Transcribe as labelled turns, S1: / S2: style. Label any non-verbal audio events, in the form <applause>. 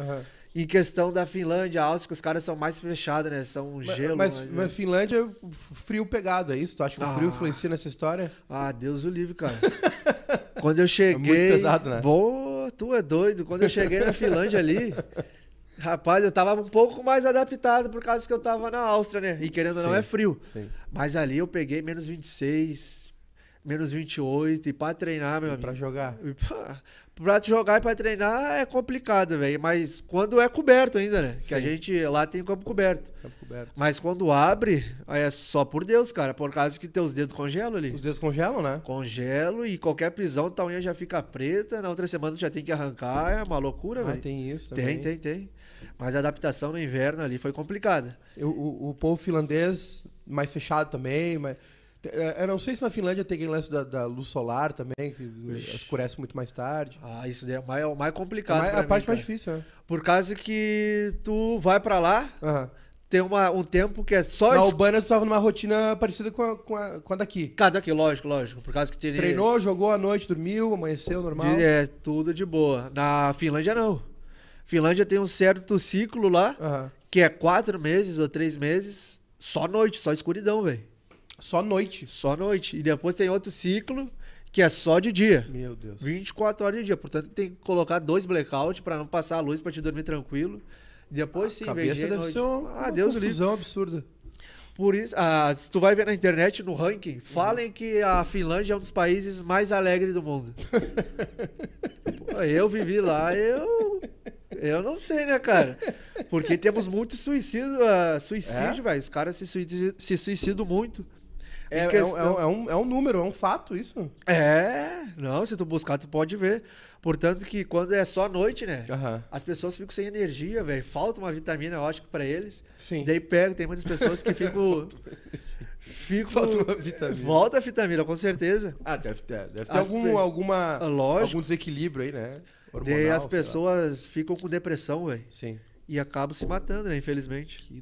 S1: Uhum. Em questão da Finlândia, Áustria, que os caras são mais fechados, né? São um gelo. Mas, mas, né? mas Finlândia frio pegado, é isso? Tu acha que ah. o frio ah. influencia nessa história? Ah, Deus o livre, cara. <laughs> Quando eu cheguei. É muito pesado, né? Boa, tu é doido. Quando eu cheguei na Finlândia ali. Rapaz, eu tava um pouco mais adaptado por causa que eu tava na Áustria, né? E querendo ou não, é frio. Sim. Mas ali eu peguei menos 26, menos 28, e para treinar, meu e amigo. Pra jogar. Pra, jogar e pra treinar é complicado, velho. Mas quando é coberto ainda, né? Sim. Que a gente lá tem campo coberto. Campo coberto. Mas quando abre, aí é só por Deus, cara. Por causa que teus dedos congelam ali. Os dedos congelam, né? Congelo e qualquer prisão, tua unha já fica preta. Na outra semana tu já tem que arrancar. É uma loucura, ah, velho. Tem isso também. Tem, tem, tem. Mas a adaptação no inverno ali foi complicada. O, o, o povo finlandês mais fechado também, mas eu é, é, não sei se na Finlândia tem aquele lance da, da luz solar também, que Ixi. escurece muito mais tarde. Ah, isso daí é mais, mais complicado. É a mim, parte cara. mais difícil, é. Por causa que tu vai para lá, tem uma, um tempo que é só. Na es... Albânia tu tava numa rotina parecida com a, com a, com a daqui. Cada daqui, lógico, lógico. Por causa que Treinou, jogou à noite, dormiu, amanheceu normal. De, é, tudo de boa. Na Finlândia, não. Finlândia tem um certo ciclo lá, que é quatro meses ou três meses, só noite, só escuridão, velho. Só noite. Só noite. E depois tem outro ciclo que é só de dia. Meu Deus. 24 horas de dia. Portanto, tem que colocar dois blackout para não passar a luz para te dormir tranquilo. Depois sim, cabeça VG, deve noite. ser uma, ah, uma Deus confusão absurda. Por isso, ah, se tu vai ver na internet, no ranking, uhum. falem que a Finlândia é um dos países mais alegres do mundo. <laughs> Pô, eu vivi lá, eu eu não sei, né, cara? Porque temos muito suicídio, uh, suicídio, é? velho. Os caras se, suicidam, se suicidam muito. É, questão... é, um, é, é, um, é um número, é um fato isso. É, não, se tu buscar, tu pode ver. Portanto, que quando é só noite, né? Uhum. As pessoas ficam sem energia, velho. Falta uma vitamina, eu acho, pra eles. Sim. Daí pega, tem muitas pessoas que ficam. <laughs> ficam Falta uma vitamina. Volta a vitamina, com certeza. Ah, deve ter, deve ter as... algum, alguma, Lógico. algum desequilíbrio aí, né? Hormonal, Daí as pessoas ficam com depressão, velho. Sim. E acabam se matando, né? Infelizmente. Que